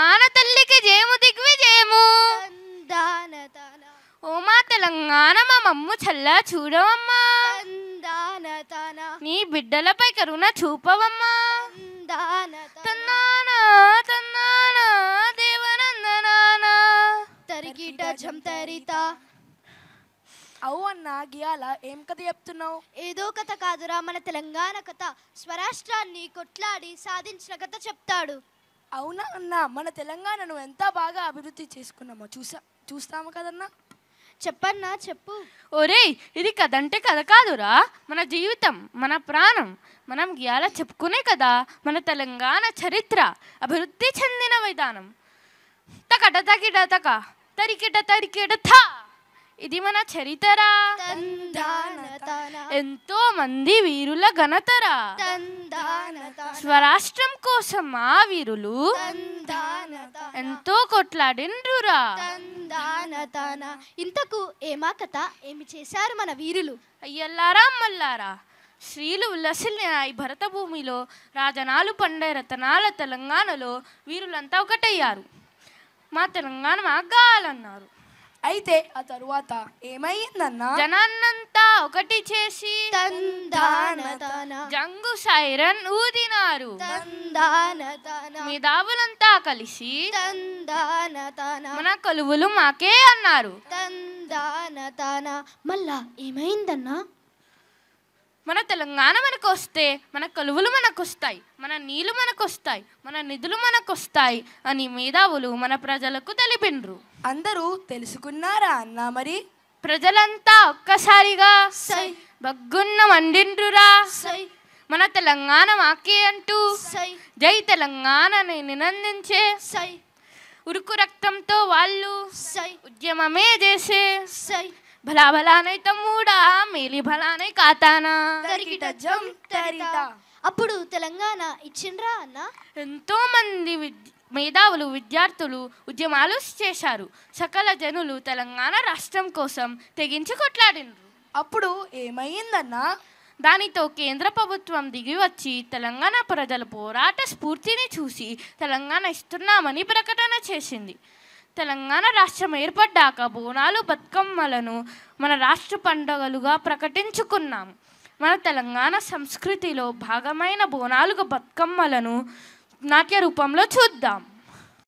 తెలంగాణ తల్లికి జయము దిగ్విజయము ఓమా తెలంగాణ మా మమ్ము చల్లా చూడవమ్మా నీ బిడ్డలపై కరుణ చూపవమ్మా తన్నానా తన్నానా దేవనందనానా తరిగిట జంతరిత అవు అన్న గియాల ఏం కథ చెప్తున్నావు ఏదో కథ కాదురా మన తెలంగాణ కథ స్వరాష్ట్రాన్ని కొట్లాడి సాధించిన కథ చెప్తాడు అవునా అన్న మన తెలంగాణను ఎంత బాగా అభివృద్ధి చేసుకున్నామో చూసా చూస్తాము కదన్నా చెప్పన్నా చెప్పు ఒరేయ్ ఇది కదంటే కథ కాదురా మన జీవితం మన ప్రాణం మనం గీయాల చెప్పుకునే కదా మన తెలంగాణ చరిత్ర అభివృద్ధి చెందిన విధానం తకట తకిట తక తరికిట తరికిట ఇది మన చరిత్ర ఎంతో మంది వీరుల ఘనతరా స్వరాష్ట్రం కోసం ఆ వీరులు ఎంతో కొట్లాడినరురా ఇంతకు ఏమా కథ ఏమి చేశారు మన వీరులు అయ్యల్లారా మల్లారా శ్రీలు ఉల్లసిల్లిన ఈ భరత భూమిలో రాజనాలు పండే రతనాల తెలంగాణలో వీరులంతా ఒకటయ్యారు మా తెలంగాణ మాగాలన్నారు అయితే ఆ తరువాత ఏమైందన్నా జనాన్నంతా ఒకటి చేసి జంగు సైరన్ ఊదినారు మేధావులంతా కలిసి మన కొలువులు మాకే అన్నారు మళ్ళా ఏమైందన్నా మన తెలంగాణ మనకు వస్తే మన కలువులు మనకు వస్తాయి మన నీళ్లు మనకు వస్తాయి మన నిధులు మనకు వస్తాయి అని మేధావులు మన ప్రజలకు తెలిపిండ్రు అందరూ తెలుసుకున్నారా అన్నా మరి ప్రజలంతా ఒక్కసారిగా సై బగ్గున్న మండిండ్రురా సై మన తెలంగాణ మాకే అంటూ సై జై తెలంగాణని నినందించే సై ఉరుకు రక్తంతో వాళ్ళు సై ఉద్యమమే చేసే సై భలా భలానై తమ్ముడా మేలి భలానై కాతానా అప్పుడు తెలంగాణ ఇచ్చిండ్రా అన్న ఎంతో మంది విద్య మేధావులు విద్యార్థులు ఉద్యమాలు చేశారు సకల జనులు తెలంగాణ రాష్ట్రం కోసం తెగించి కొట్లాడినరు అప్పుడు ఏమైందన్నా దానితో కేంద్ర ప్రభుత్వం దిగి వచ్చి తెలంగాణ ప్రజల పోరాట స్ఫూర్తిని చూసి తెలంగాణ ఇస్తున్నామని ప్రకటన చేసింది తెలంగాణ రాష్ట్రం ఏర్పడ్డాక బోనాలు బతుకమ్మలను మన రాష్ట్ర పండుగలుగా ప్రకటించుకున్నాం మన తెలంగాణ సంస్కృతిలో భాగమైన బోనాలుగు బతుకమ్మలను నాట్య రూపంలో చూద్దాం